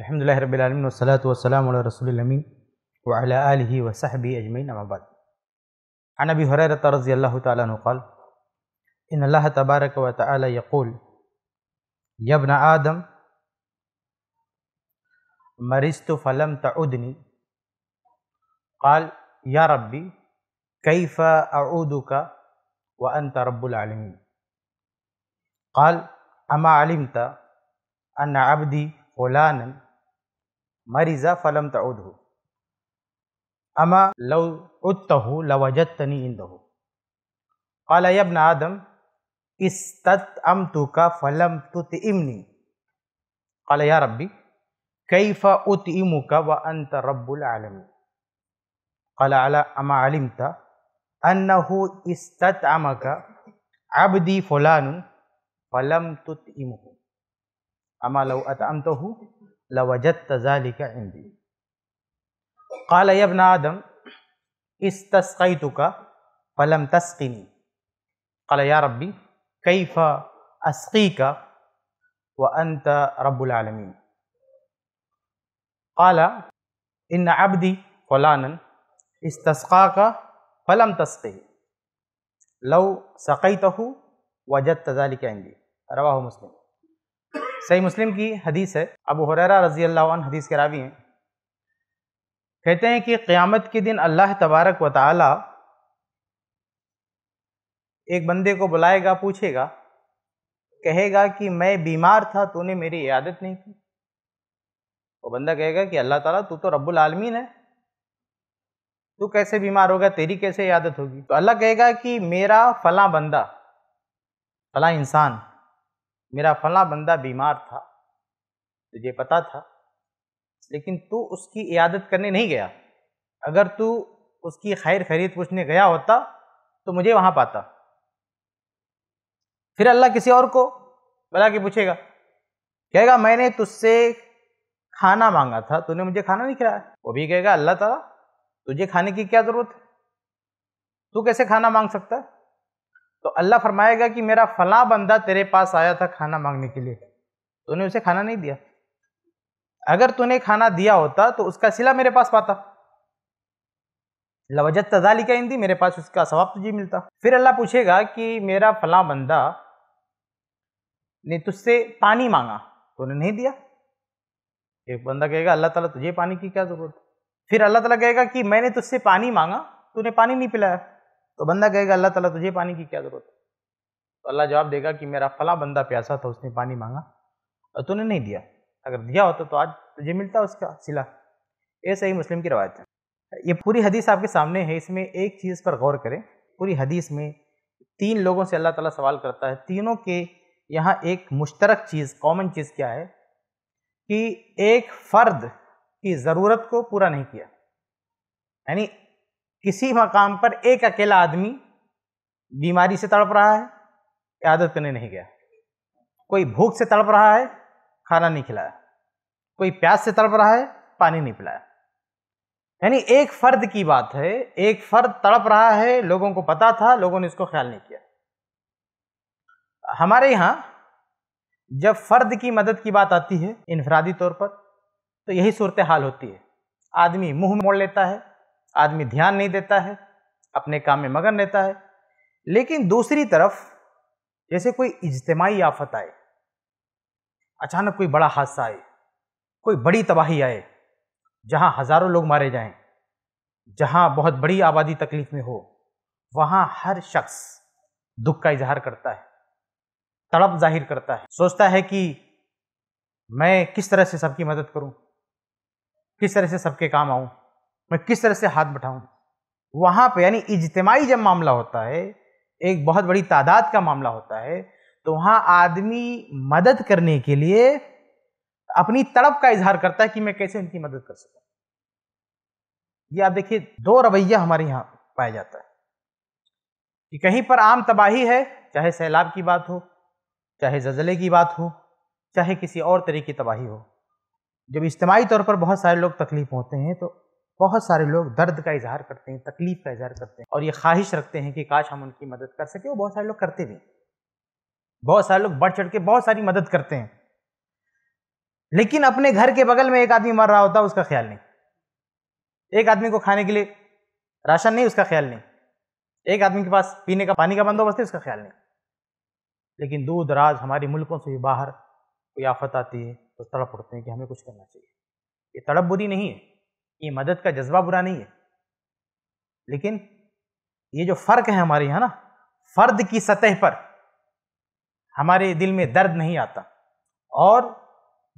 الحمد لله رب العالمين والصلاة والسلام على رسول الأمين وعلى آله وصحبه أجمعين أما بعد عن أبي هريرة رضي الله تعالى عنه قال إن الله تبارك وتعالى يقول يا ابن آدم مرست فلم تعدني قال يا ربي كيف أعودك وأنت رب العالمين قال أما علمت أن عبدي فلانا مرض فلم تعده أما لو عدته لوجدتني عنده قال يا ابن آدم استطعمتك فلم تطعمني قال يا ربي كيف أطعمك وأنت رب العالمين قال على أما علمت أنه استطعمك عبدي فلان فلم تطعمه أما لو أطعمته لوجدت ذلك عندي قال يا ابن آدم استسقيتك فلم تسقني قال يا ربي كيف أسقيك وأنت رب العالمين قال إن عبدي فلانا استسقاك فلم تسقي لو سقيته وجدت ذلك عندي رواه مسلم सही मुस्लिम की हदीस है अब हुररा रजी अल्लाह हदीस के रावी हैं कहते हैं कि क़्यामत के दिन अल्लाह तबारक व ताली एक बंदे को बुलाएगा पूछेगा कहेगा कि मैं बीमार था तूने मेरी इयादत नहीं की वो बंदा कहेगा कि अल्लाह ताला तू तो रब्बुल आलमीन है तू कैसे बीमार होगा तेरी कैसे इयादत होगी तो अल्लाह कहेगा कि मेरा फला बंदा फला इंसान मेरा फला बंदा बीमार था तुझे पता था लेकिन तू उसकी इयादत करने नहीं गया अगर तू उसकी खैर खरीद पूछने गया होता तो मुझे वहां पाता फिर अल्लाह किसी और को बला के पूछेगा कहेगा मैंने तुझसे खाना मांगा था तूने मुझे खाना नहीं खिलाया वो भी कहेगा अल्लाह ताला तुझे खाने की क्या ज़रूरत है तू कैसे खाना मांग सकता है तो अल्लाह फरमाएगा कि मेरा फला बंदा तेरे पास आया था खाना मांगने के लिए तूने उसे खाना नहीं दिया अगर तूने खाना दिया होता तो उसका सिला मेरे पास पाता लवजत तजाली का इंदी मेरे पास उसका सवाब तुझे मिलता फिर अल्लाह पूछेगा कि मेरा फला बंदा ने तुझसे पानी मांगा तूने नहीं दिया एक बंदा कहेगा अल्लाह ताला तुझे पानी की क्या जरूरत फिर अल्लाह ताला कहेगा कि मैंने तुझसे पानी मांगा तूने पानी नहीं पिलाया तो बंदा कहेगा अल्लाह ताला तुझे पानी की क्या जरूरत है तो अल्लाह जवाब देगा कि मेरा फला बंदा प्यासा था उसने पानी मांगा और तूने नहीं दिया अगर दिया होता तो आज तुझे मिलता उसका सिला ये सही मुस्लिम की रवायत है ये पूरी हदीस आपके सामने है इसमें एक चीज़ पर गौर करें पूरी हदीस में तीन लोगों से अल्लाह ताला सवाल करता है तीनों के यहाँ एक मुश्तरक चीज़ कॉमन चीज़ क्या है कि एक फ़र्द की ज़रूरत को पूरा नहीं किया यानी किसी मकाम पर एक अकेला आदमी बीमारी से तड़प रहा है आदत करने नहीं गया कोई भूख से तड़प रहा है खाना नहीं खिलाया कोई प्यास से तड़प रहा है पानी नहीं पिलाया यानी एक फर्द की बात है एक फर्द तड़प रहा है लोगों को पता था लोगों ने इसको ख्याल नहीं किया हमारे यहां जब फर्द की मदद की बात आती है इनफरादी तौर पर तो यही सूरत हाल होती है आदमी मुंह मोड़ लेता है आदमी ध्यान नहीं देता है अपने काम में मगन रहता है लेकिन दूसरी तरफ जैसे कोई इज्तमाही आफत आए अचानक कोई बड़ा हादसा आए कोई बड़ी तबाही आए जहां हज़ारों लोग मारे जाएं, जहां बहुत बड़ी आबादी तकलीफ में हो वहां हर शख्स दुख का इजहार करता है तड़प जाहिर करता है सोचता है कि मैं किस तरह से सबकी मदद करूं किस तरह से सबके काम आऊं मैं किस तरह से हाथ बढ़ाऊं वहां पे यानी इजतमाही जब मामला होता है एक बहुत बड़ी तादाद का मामला होता है तो वहां आदमी मदद करने के लिए अपनी तड़प का इजहार करता है कि मैं कैसे उनकी मदद कर सकूं ये आप देखिए दो रवैया हमारे यहाँ पाया जाता है कि कहीं पर आम तबाही है चाहे सैलाब की बात हो चाहे जजले की बात हो चाहे किसी और तरह की तबाही हो जब इज्तमाही तौर पर बहुत सारे लोग तकलीफ होते हैं तो बहुत सारे लोग दर्द का इजहार करते हैं तकलीफ का इजहार करते हैं और ये ख्वाहिश रखते हैं कि काश हम उनकी मदद कर सके वो बहुत सारे लोग करते भी बहुत सारे लोग बढ़ चढ़ के बहुत सारी मदद करते हैं लेकिन अपने घर के बगल में एक आदमी मर रहा होता है उसका ख्याल नहीं एक आदमी को खाने के लिए राशन नहीं उसका ख्याल नहीं एक आदमी के पास पीने का पानी का बंदोबस्त है उसका ख्याल नहीं लेकिन दूर दराज हमारे मुल्कों से भी बाहर कोई आफत आती है तो तड़प उठते हैं कि हमें कुछ करना चाहिए ये तड़प बुरी नहीं है ये मदद का जज्बा बुरा नहीं है लेकिन ये जो फ़र्क है हमारे यहाँ ना फ़र्द की सतह पर हमारे दिल में दर्द नहीं आता और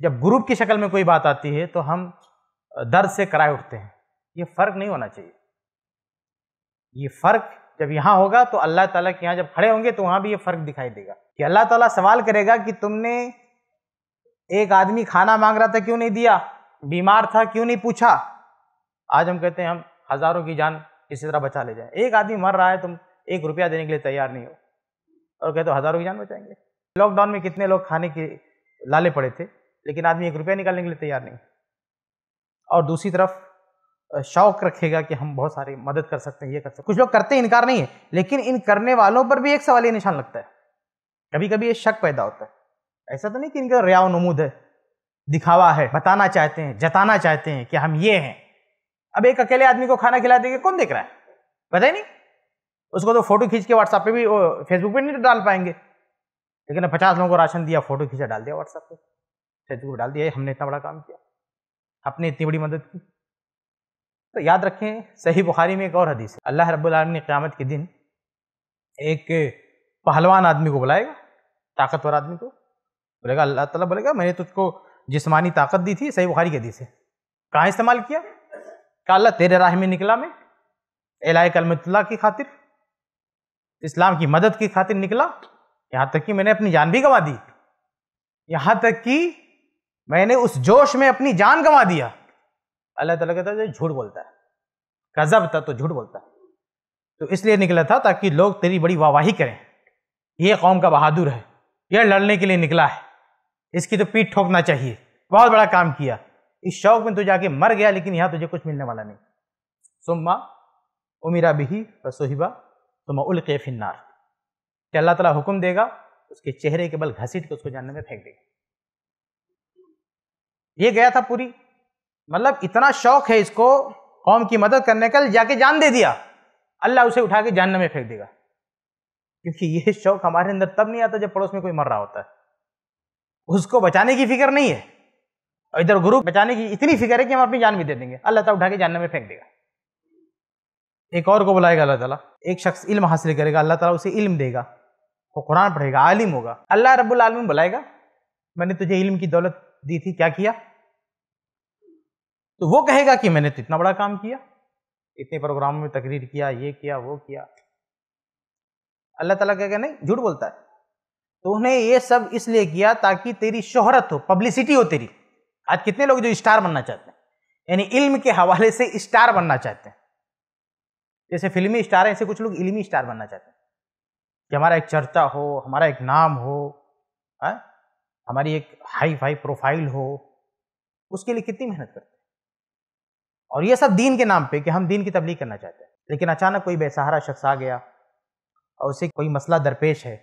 जब ग्रुप की शक्ल में कोई बात आती है तो हम दर्द से कराए उठते हैं ये फ़र्क नहीं होना चाहिए ये फ़र्क जब यहाँ होगा तो अल्लाह ताला के यहाँ जब खड़े होंगे तो वहाँ भी ये फ़र्क दिखाई देगा कि अल्लाह ताला सवाल करेगा कि तुमने एक आदमी खाना मांग रहा था क्यों नहीं दिया बीमार था क्यों नहीं पूछा आज हम कहते हैं हम हज़ारों की जान किसी तरह बचा ले जाए एक आदमी मर रहा है तुम एक रुपया देने के लिए तैयार नहीं हो और कहते हो तो हज़ारों की जान बचाएंगे लॉकडाउन में कितने लोग खाने के लाले पड़े थे लेकिन आदमी एक रुपया निकालने के लिए तैयार नहीं और दूसरी तरफ शौक रखेगा कि हम बहुत सारी मदद कर सकते हैं ये कर सकते हैं कुछ लोग करते हैं इनकार नहीं है लेकिन इन करने वालों पर भी एक सवाल ये निशान लगता है कभी कभी ये शक पैदा होता है ऐसा तो नहीं कि इनका रियाव नमूद है दिखावा है बताना चाहते हैं जताना चाहते हैं कि हम ये हैं अब एक अकेले आदमी को खाना खिला देंगे कौन देख रहा है पता ही नहीं उसको तो फोटो खींच के व्हाट्सएप पे भी फेसबुक पे नहीं डाल पाएंगे लेकिन पचास लोगों को राशन दिया फोटो खींचा डाल दिया व्हाट्सएप पे फेसबुक डाल दिया हमने इतना बड़ा काम किया आपने इतनी बड़ी मदद की तो याद रखें सही बुखारी में एक और हदीस है अल्लाह रब्लम ने क़्यामत के दिन एक पहलवान आदमी को बुलाएगा ताकतवर आदमी को बोलेगा अल्लाह ताला बोलेगा मैंने तुझको जिस्मानी ताकत दी थी सही बुखारी के हदीस से कहाँ इस्तेमाल किया अल्लाह तेरे राह में निकला मैं एलाय कलमतुल्ला की खातिर इस्लाम की मदद की खातिर निकला यहाँ तक कि मैंने अपनी जान भी गंवा दी यहाँ तक कि मैंने उस जोश में अपनी जान गंवा दिया अल्लाह तला कहता है झूठ बोलता है गजब था तो झूठ बोलता है तो इसलिए निकला था ताकि लोग तेरी बड़ी वाहवाही करें यह कौम का बहादुर है यह लड़ने के लिए निकला है इसकी तो पीठ ठोकना चाहिए बहुत बड़ा काम किया इस शौक में तो जाके मर गया लेकिन यहाँ तुझे कुछ मिलने वाला नहीं सुम्मा उमिरा बिही सोहिबा तुम उल के फिन्नार क्या अल्लाह तला हुक्म देगा उसके चेहरे के बल घसीट के उसको जानने में फेंक देगा ये गया था पूरी मतलब इतना शौक है इसको कौम की मदद करने का जाके जान दे दिया अल्लाह उसे उठा के जानने में फेंक देगा क्योंकि यह शौक हमारे अंदर तब नहीं आता जब पड़ोस में कोई मर रहा होता है उसको बचाने की फिक्र नहीं है और इधर गुरु बचाने की इतनी फिक्र है कि हम अपनी जान भी दे देंगे अल्लाह ताला उठा के जानने में फेंक देगा एक और को बुलाएगा अल्लाह ताला एक शख्स इल्म हासिल करेगा अल्लाह ताला उसे इल्म देगा वो कुरान पढ़ेगा आलिम होगा अल्लाह रब्बुल आलमीन बुलाएगा मैंने तुझे इल्म की दौलत दी थी क्या किया तो वो कहेगा कि मैंने तो इतना बड़ा काम किया इतने प्रोग्रामों में तकरीर किया ये किया वो किया अल्लाह ताला कहेगा नहीं झूठ बोलता है तो उन्हें ये सब इसलिए किया ताकि तेरी शोहरत हो पब्लिसिटी हो तेरी आज कितने लोग जो स्टार बनना चाहते हैं यानी इल्म के हवाले से स्टार बनना चाहते हैं जैसे फिल्मी स्टार है ऐसे कुछ लोग इल्मी स्टार बनना चाहते हैं कि हमारा एक चर्चा हो हमारा एक नाम हो है हाँ? हमारी एक हाई फाई प्रोफाइल हो उसके लिए कितनी मेहनत करते हैं और ये सब दीन के नाम पे कि हम दीन की तबलीग करना चाहते हैं लेकिन अचानक कोई बेसहारा शख्स आ गया और उसे कोई मसला दरपेश है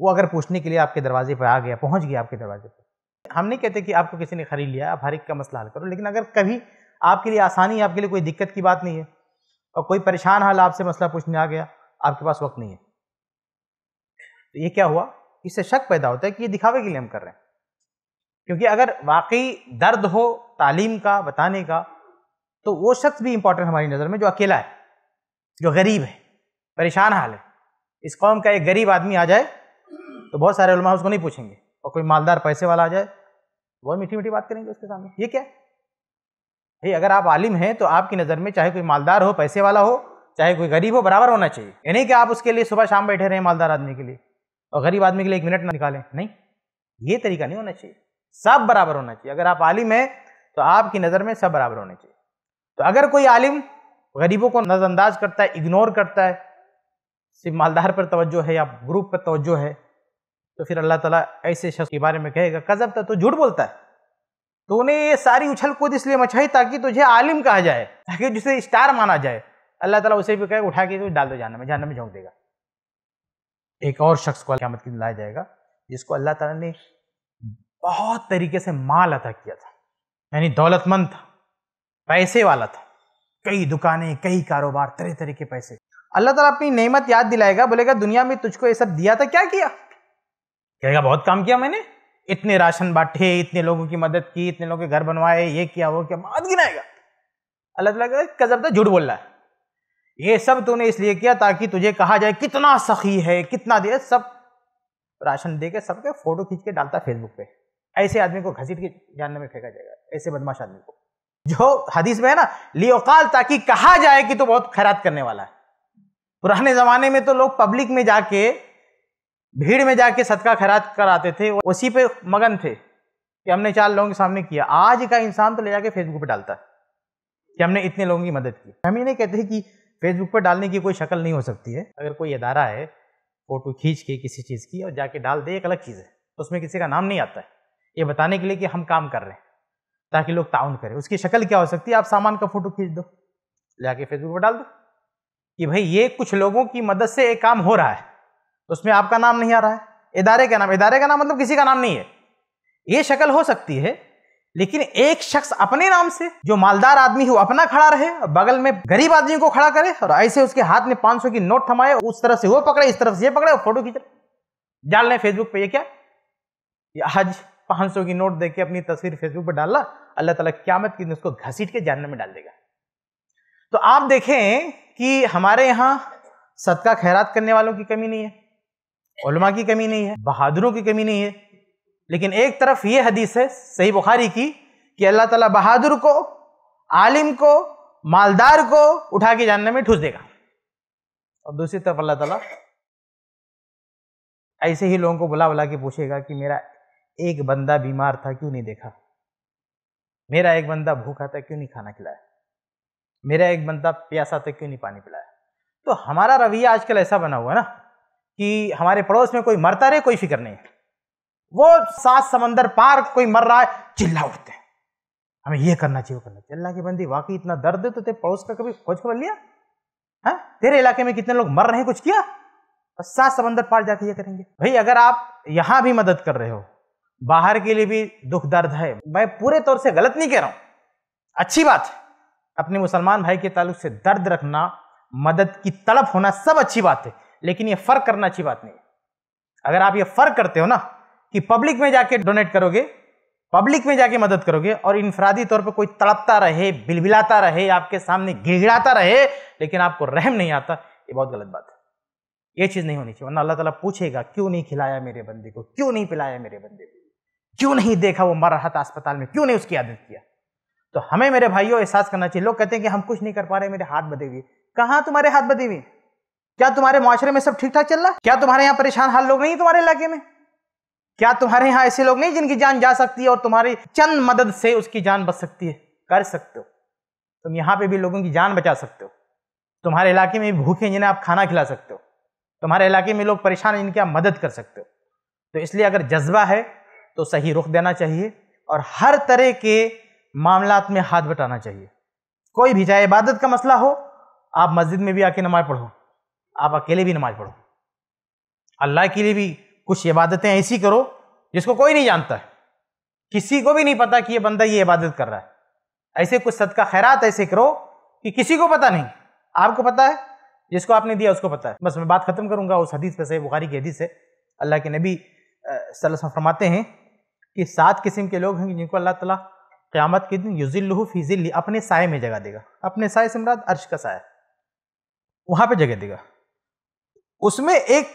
वो अगर पूछने के लिए आपके दरवाजे पर आ गया पहुंच गया आपके दरवाजे पर हम नहीं कहते कि आपको किसी ने खरीद लिया आप हर एक का मसला हल करो लेकिन अगर कभी आपके लिए आसानी आपके लिए कोई दिक्कत की बात नहीं है और कोई परेशान हाल आपसे मसला पूछने आ गया आपके पास वक्त नहीं है तो ये क्या हुआ इससे शक पैदा होता है कि ये दिखावे के लिए हम कर रहे हैं क्योंकि अगर वाकई दर्द हो तालीम का बताने का तो वो शख्स भी इंपॉर्टेंट हमारी नज़र में जो अकेला है जो गरीब है परेशान हाल है इस कौम का एक गरीब आदमी आ जाए तो बहुत सारे उसको नहीं पूछेंगे और कोई मालदार पैसे वाला आ जाए वह मीठी मीठी बात करेंगे उसके सामने ये क्या है ये अगर आप आलिम हैं तो आपकी नज़र में चाहे कोई मालदार हो पैसे वाला हो चाहे कोई गरीब हो बराबर होना चाहिए यानी कि आप उसके लिए सुबह शाम बैठे रहें मालदार आदमी के लिए और गरीब आदमी के लिए एक मिनट ना निकालें नहीं ये तरीका नहीं होना चाहिए सब बराबर होना चाहिए अगर आप आलिम हैं तो आपकी नज़र में सब बराबर होने चाहिए तो अगर कोई आलिम गरीबों को नज़रअंदाज करता है इग्नोर करता है सिर्फ मालदार पर तवज्जो है या ग्रुप पर तवज्जो है तो फिर अल्लाह ताला ऐसे शख्स के बारे में कहेगा कजब था तो झूठ बोलता है तो उन्हें ये सारी उछल कूद इसलिए मचाई ताकि तुझे आलिम कहा जाए ताकि जिसे स्टार माना जाए अल्लाह ताला उसे भी कहे उठा के डाल दो जाना में जाना में झोंक देगा एक और शख्स को क्यामत के दिन लाया जाएगा जिसको अल्लाह ताला ने बहुत तरीके से माल अदा किया था यानी दौलतमंद था पैसे वाला था कई दुकानें कई कारोबार तरह तरह के पैसे अल्लाह ताला अपनी नेमत याद दिलाएगा बोलेगा दुनिया में तुझको ये सब दिया था क्या किया कहेगा बहुत काम किया मैंने इतने राशन बांटे इतने लोगों की मदद की इतने लोगों के घर बनवाए ये किया वो क्या मत गिनाएगा अल्लाह तला कजब तो झूठ बोल रहा है ये सब तूने इसलिए किया ताकि तुझे कहा जाए कितना सखी है कितना दे सब राशन दे के सबके फोटो खींच के डालता फेसबुक पे ऐसे आदमी को घसीट के जानने में फेंका जाएगा ऐसे बदमाश आदमी को जो हदीस में है ना लियोकाल ताकि कहा जाए कि तो बहुत खैरात करने वाला है पुराने जमाने में तो लोग पब्लिक में जाके भीड़ में जाके सदका खैरात कराते थे उसी पे मगन थे कि हमने चार लोगों के सामने किया आज का इंसान तो ले जाके फेसबुक पे डालता है कि हमने इतने लोगों की मदद की हम ये नहीं कहते कि फेसबुक पर डालने की कोई शक्ल नहीं हो सकती है अगर कोई अदारा है फोटो खींच के किसी चीज़ की और जाके डाल दे एक अलग चीज़ है तो उसमें किसी का नाम नहीं आता है ये बताने के लिए कि हम काम कर रहे हैं ताकि लोग ताउन करें उसकी शक्ल क्या हो सकती है आप सामान का फोटो खींच दो जाके फेसबुक पर डाल दो कि भाई ये कुछ लोगों की मदद से एक काम हो रहा है उसमें आपका नाम नहीं आ रहा है इदारे का नाम इदारे का नाम मतलब किसी का नाम नहीं है ये शक्ल हो सकती है लेकिन एक शख्स अपने नाम से जो मालदार आदमी है वो अपना खड़ा रहे और बगल में गरीब आदमी को खड़ा करे और ऐसे उसके हाथ में पांच की नोट थमाए उस तरफ से वो पकड़े इस तरफ से ये पकड़े और फोटो खींच डाल रहे फेसबुक पर यह क्या ये पांच सौ की नोट देके अपनी तस्वीर फेसबुक पर डालना अल्लाह ताला क्यामत की उसको घसीट के जानने में डाल देगा तो आप देखें कि हमारे यहाँ सदका खैरात करने वालों की कमी नहीं है उलमा की कमी नहीं है बहादुरों की कमी नहीं है लेकिन एक तरफ ये हदीस है सही बुखारी की कि अल्लाह ताला बहादुर को आलिम को मालदार को उठा के जानने में ठूस देगा और दूसरी तरफ अल्लाह ताला ऐसे ही लोगों को बुला बुला के पूछेगा कि मेरा एक बंदा बीमार था क्यों नहीं देखा मेरा एक बंदा भूखा था क्यों नहीं खाना खिलाया मेरा एक बंदा प्यासा था क्यों नहीं पानी पिलाया तो हमारा रवैया आजकल ऐसा बना हुआ है ना कि हमारे पड़ोस में कोई मरता रहे कोई फिक्र नहीं वो सात समंदर पार कोई मर रहा है चिल्ला उठते हैं हमें ये करना चाहिए वो करना चाहिए अल्लाह की बंदी वाकई इतना दर्द है तो तेरे पड़ोस का कभी खोज खबर लिया है तेरे इलाके में कितने लोग मर रहे हैं कुछ किया और सात समंदर पार जाके ये करेंगे भाई अगर आप यहां भी मदद कर रहे हो बाहर के लिए भी दुख दर्द है मैं पूरे तौर से गलत नहीं कह रहा हूं अच्छी बात है अपने मुसलमान भाई के ताल्लुक से दर्द रखना मदद की तड़प होना सब अच्छी बात है लेकिन ये फर्क करना अच्छी बात नहीं अगर आप ये फर्क करते हो ना कि पब्लिक में जाके डोनेट करोगे पब्लिक में जाके मदद करोगे और इनफरादी तौर पे कोई तड़पता रहे बिलबिलाता रहे आपके सामने गिड़गिड़ाता रहे लेकिन आपको रहम नहीं आता ये बहुत गलत बात है ये चीज़ नहीं होनी चाहिए वरना अल्लाह ताला पूछेगा क्यों नहीं खिलाया मेरे बंदे को क्यों नहीं पिलाया मेरे बंदे को क्यों नहीं देखा वो मर रहा था अस्पताल में क्यों नहीं उसकी आदत किया तो हमें मेरे भाइयों एहसास करना चाहिए लोग कहते हैं कि हम कुछ नहीं कर पा रहे मेरे हाथ बदे हुए कहाँ तुम्हारे हाथ बदे हुए क्या तुम्हारे माशरे में सब ठीक ठाक चल रहा है क्या तुम्हारे यहाँ परेशान हाल लोग नहीं तुम्हारे इलाके में क्या तुम्हारे यहाँ ऐसे लोग नहीं जिनकी जान जा सकती है और तुम्हारी चंद मदद से उसकी जान बच सकती है कर सकते हो तुम यहाँ पे भी लोगों की जान बचा सकते हो तुम्हारे इलाके में भी भूखे जिन्हें आप खाना खिला सकते हो तुम्हारे इलाके में लोग परेशान हैं जिनकी आप मदद कर सकते हो तो इसलिए अगर जज्बा है तो सही रुख देना चाहिए और हर तरह के मामला में हाथ बटाना चाहिए कोई भी चाहे इबादत का मसला हो आप मस्जिद में भी आके नमाज पढ़ो आप अकेले भी नमाज पढ़ो अल्लाह के लिए भी कुछ इबादतें ऐसी करो जिसको कोई नहीं जानता है किसी को भी नहीं पता कि ये बंदा ये इबादत कर रहा है ऐसे कुछ सदका खैरात ऐसे करो कि किसी को पता नहीं आपको पता है जिसको आपने दिया उसको पता है बस मैं बात खत्म करूंगा उस हदीस पे से बुखारी की हदीस से अल्लाह के नबी सल्लल्लाहु फरमाते हैं कि सात किस्म के लोग हैं जिनको अल्लाह ताला क़यामत के दिन युजिल्लू फिजिल्ली अपने साय में जगह देगा अपने साय से मुराद अर्श का साय वहाँ पर जगह देगा उसमें एक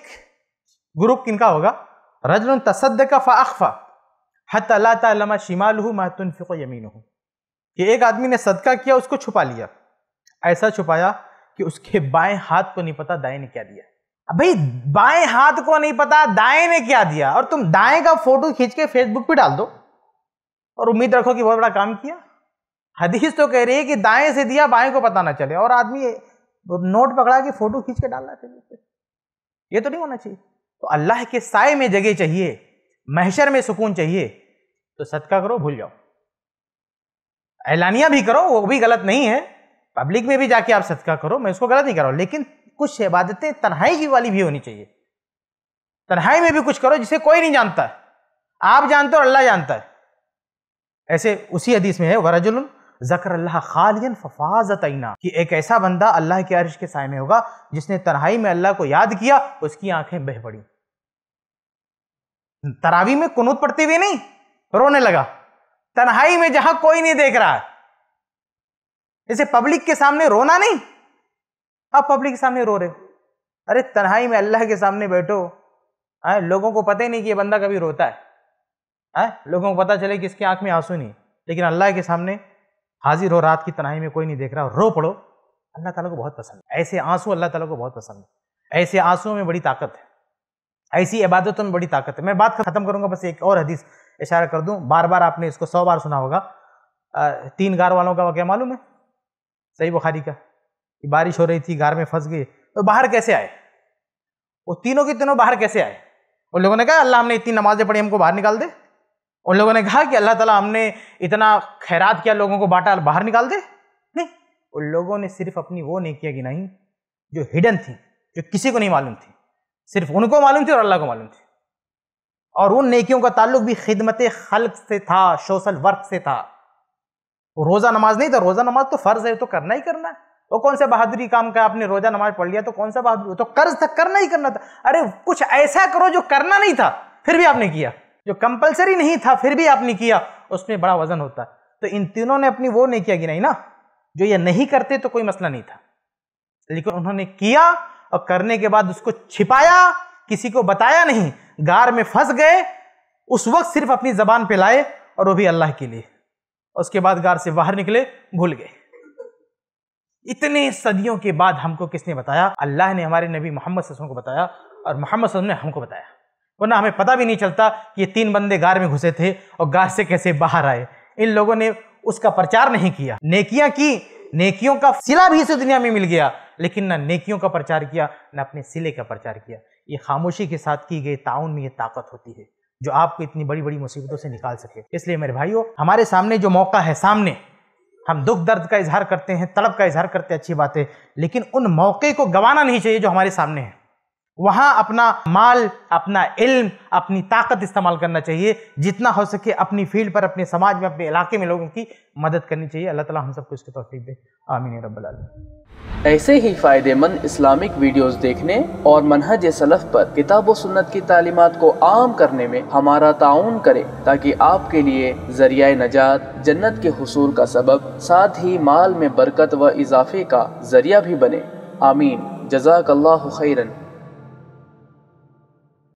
ग्रुप किनका होगा रजन तसद का फ़ाखफ़ा हत अल्लाह शिमाल महतुनफिको यमीन हो कि एक आदमी ने सदका किया उसको छुपा लिया ऐसा छुपाया कि उसके बाएं हाथ को नहीं पता दाएं ने क्या दिया भाई बाएं हाथ को नहीं पता दाएं ने क्या दिया और तुम दाएं का फोटो खींच के फेसबुक पे डाल दो और उम्मीद रखो कि बहुत बड़ा काम किया हदीस तो कह रही है कि दाएं से दिया बाएं को पता ना चले और आदमी नोट पकड़ा के फोटो खींच के डालना चाहिए ये तो नहीं होना चाहिए तो अल्लाह के साय में जगह चाहिए महशर में सुकून चाहिए तो सदका करो भूल जाओ ऐलानिया भी करो वो भी गलत नहीं है पब्लिक में भी जाके आप सदका करो मैं उसको गलत नहीं कर रहा हूं लेकिन कुछ इबादतें तन्हाई की वाली भी होनी चाहिए तन्हाई में भी कुछ करो जिसे कोई नहीं जानता आप जानते हो अल्लाह जानता है ऐसे उसी हदीस में है वरजुल जकर अल्लाह खालियन फफाजत आईना कि एक ऐसा बंदा अल्लाह के अरश के साय में होगा जिसने तनहाई में अल्लाह को याद किया उसकी आंखें बह पड़ी तरावी में कुनूत पड़ते हुए नहीं रोने लगा तनहाई में जहां कोई नहीं देख रहा है इसे पब्लिक के सामने रोना नहीं आप पब्लिक के सामने रो रहे हो अरे तनहाई में अल्लाह के सामने बैठो आ, लोगों को पता ही नहीं कि ये बंदा कभी रोता है आ, लोगों को पता चले कि इसकी आंख में आंसू नहीं लेकिन अल्लाह के सामने हाजिर हो रात की तनाही में कोई नहीं देख रहा रो पड़ो अल्लाह ताला को बहुत पसंद है ऐसे आंसू अल्लाह ताला को बहुत पसंद है ऐसे आंसुओं में बड़ी ताकत है ऐसी इबादतों में बड़ी ताकत है मैं बात खत्म करूंगा बस एक और हदीस इशारा कर दूं बार बार आपने इसको सौ बार सुना होगा तीन गार वालों का वाक्य मालूम है सही बुखारी का कि बारिश हो रही थी गार में फंस गए तो बाहर कैसे आए वो तीनों के तीनों बाहर कैसे आए उन लोगों ने कहा अल्लाह हमने इतनी नमाजें पढ़ी हमको बाहर निकाल दे उन लोगों ने कहा कि अल्लाह ताला हमने इतना खैरात किया लोगों को बांटा बाहर निकाल दे नहीं उन लोगों ने सिर्फ अपनी वो नहीं किया कि नहीं जो हिडन थी जो किसी को नहीं मालूम थी सिर्फ उनको मालूम थी और अल्लाह को मालूम थी और उन नेकियों का ताल्लुक भी खिदमत खल्क से था सोशल वर्क से था रोज़ा नमाज नहीं था रोज़ा नमाज तो फ़र्ज़ है तो करना ही करना है वो कौन सा बहादुरी काम का आपने रोज़ा नमाज पढ़ लिया तो कौन सा बहादुरी तो कर्ज था करना ही करना था अरे कुछ ऐसा करो जो करना नहीं था फिर भी आपने किया जो कंपलसरी नहीं था फिर भी आपने किया उसमें बड़ा वजन होता है तो इन तीनों ने अपनी वो नहीं किया कि नहीं ना जो ये नहीं करते तो कोई मसला नहीं था लेकिन उन्होंने किया और करने के बाद उसको छिपाया किसी को बताया नहीं गार में फंस गए उस वक्त सिर्फ अपनी जबान पे लाए और वो भी अल्लाह के लिए उसके बाद गार से बाहर निकले भूल गए इतने सदियों के बाद हमको किसने बताया अल्लाह ने हमारे नबी मोहम्मद को बताया और मोहम्मद ने हमको बताया वरना हमें पता भी नहीं चलता कि ये तीन बंदे गार में घुसे थे और गार से कैसे बाहर आए इन लोगों ने उसका प्रचार नहीं किया नेकियां की नेकियों का सिला भी इस दुनिया में मिल गया लेकिन ना नेकियों का प्रचार किया ना अपने सिले का प्रचार किया ये खामोशी के साथ की गई ताउन में ये ताकत होती है जो आपको इतनी बड़ी बड़ी मुसीबतों से निकाल सके इसलिए मेरे भाइयों हमारे सामने जो मौका है सामने हम दुख दर्द का इजहार करते हैं तड़प का इजहार करते हैं अच्छी बात है लेकिन उन मौके को गंवाना नहीं चाहिए जो हमारे सामने है वहाँ अपना माल अपना इल्म अपनी ताकत इस्तेमाल करना चाहिए जितना हो सके अपनी फील्ड पर अपने समाज में अपने इलाके में लोगों की मदद करनी चाहिए अल्लाह ताला हम सबको इसकी तोफीक दे आमीन रब्बल ऐसे ही फ़ायदेमंद इस्लामिक वीडियोस देखने और मनहज सलफ़ पर किताब व सुन्नत की तालीमत को आम करने में हमारा ताउन करें ताकि आपके लिए जरिया नजात जन्नत के हसूल का सबब साथ ही माल में बरकत व इजाफे का जरिया भी बने आमीन जजाक खैरन